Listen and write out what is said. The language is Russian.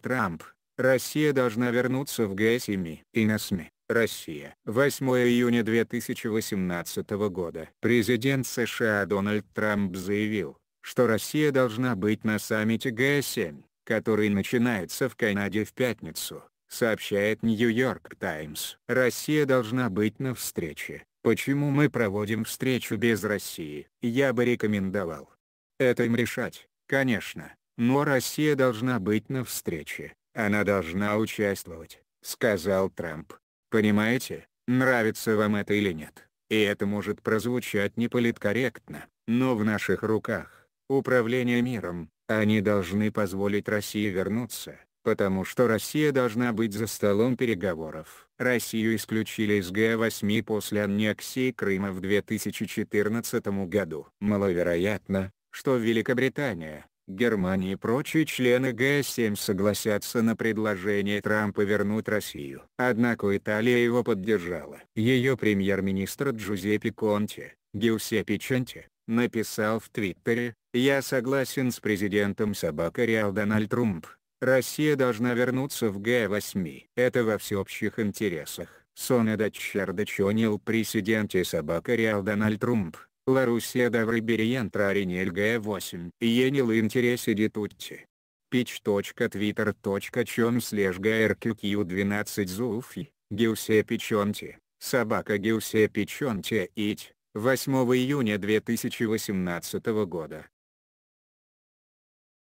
Трамп, Россия должна вернуться в Г7 и на СМИ. Россия. 8 июня 2018 года. Президент США Дональд Трамп заявил, что Россия должна быть на саммите Г7, который начинается в Канаде в пятницу, сообщает Нью-Йорк Таймс. Россия должна быть на встрече. Почему мы проводим встречу без России? Я бы рекомендовал. Это им решать, конечно но Россия должна быть на встрече, она должна участвовать, сказал Трамп. Понимаете, нравится вам это или нет, и это может прозвучать неполиткорректно, но в наших руках, управление миром, они должны позволить России вернуться, потому что Россия должна быть за столом переговоров. Россию исключили из Г-8 после аннексии Крыма в 2014 году. Маловероятно, что Великобритания, Германия и прочие члены Г7 согласятся на предложение Трампа вернуть Россию. Однако Италия его поддержала. Ее премьер-министр Джузеппе Конте, Гиусеппе Ченте, написал в Твиттере, «Я согласен с президентом собака Реал Дональд Трумп. Россия должна вернуться в Г8. Это во всеобщих интересах». Соня Дачардачонил президенте собака Реал Дональд Трумп. Ларусия Даврибериентра Аринель э Г8. Енил Интереси Дитутти. Пич.твиттер.чем слеж GRQQ12 Зуфи, Гилсе Пичонти, собака Гилсе Пичонти Ить, 8 июня 2018 года.